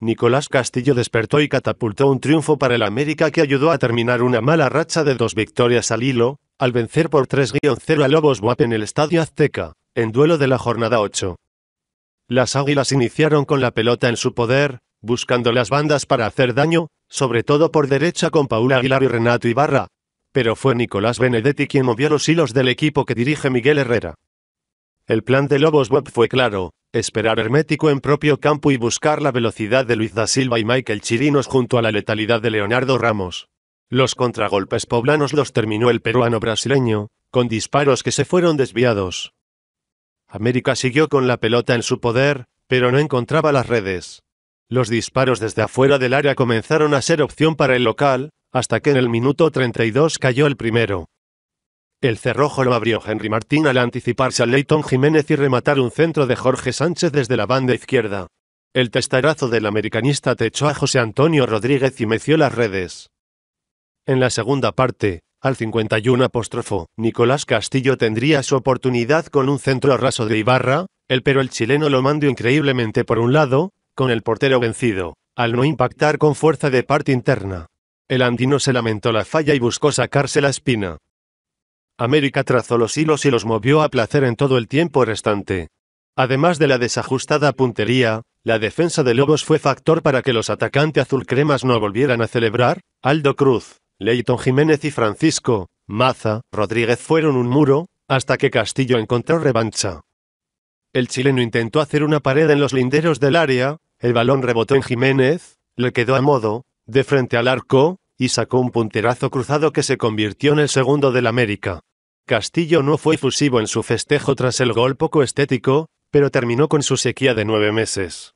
Nicolás Castillo despertó y catapultó un triunfo para el América que ayudó a terminar una mala racha de dos victorias al hilo, al vencer por 3-0 a Lobos Buap en el Estadio Azteca, en duelo de la jornada 8. Las Águilas iniciaron con la pelota en su poder, buscando las bandas para hacer daño, sobre todo por derecha con Paula Aguilar y Renato Ibarra. Pero fue Nicolás Benedetti quien movió los hilos del equipo que dirige Miguel Herrera. El plan de Lobos Buap fue claro, Esperar hermético en propio campo y buscar la velocidad de Luis da Silva y Michael Chirinos junto a la letalidad de Leonardo Ramos. Los contragolpes poblanos los terminó el peruano brasileño, con disparos que se fueron desviados. América siguió con la pelota en su poder, pero no encontraba las redes. Los disparos desde afuera del área comenzaron a ser opción para el local, hasta que en el minuto 32 cayó el primero. El cerrojo lo abrió Henry Martín al anticiparse a Leighton Jiménez y rematar un centro de Jorge Sánchez desde la banda izquierda. El testarazo del americanista techó a José Antonio Rodríguez y meció las redes. En la segunda parte, al 51 apóstrofo, Nicolás Castillo tendría su oportunidad con un centro raso de Ibarra, el pero el chileno lo mandó increíblemente por un lado, con el portero vencido, al no impactar con fuerza de parte interna. El andino se lamentó la falla y buscó sacarse la espina. América trazó los hilos y los movió a placer en todo el tiempo restante. Además de la desajustada puntería, la defensa de Lobos fue factor para que los atacantes azulcremas no volvieran a celebrar. Aldo Cruz, Leighton Jiménez y Francisco, Maza, Rodríguez fueron un muro, hasta que Castillo encontró revancha. El chileno intentó hacer una pared en los linderos del área, el balón rebotó en Jiménez, le quedó a modo, de frente al arco, y sacó un punterazo cruzado que se convirtió en el segundo del América. Castillo no fue efusivo en su festejo tras el gol poco estético, pero terminó con su sequía de nueve meses.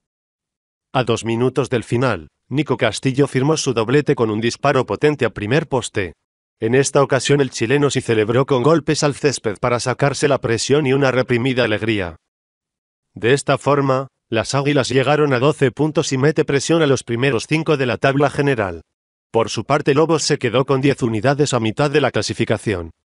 A dos minutos del final, Nico Castillo firmó su doblete con un disparo potente a primer poste. En esta ocasión el chileno se celebró con golpes al césped para sacarse la presión y una reprimida alegría. De esta forma, las Águilas llegaron a 12 puntos y mete presión a los primeros cinco de la tabla general. Por su parte Lobos se quedó con 10 unidades a mitad de la clasificación.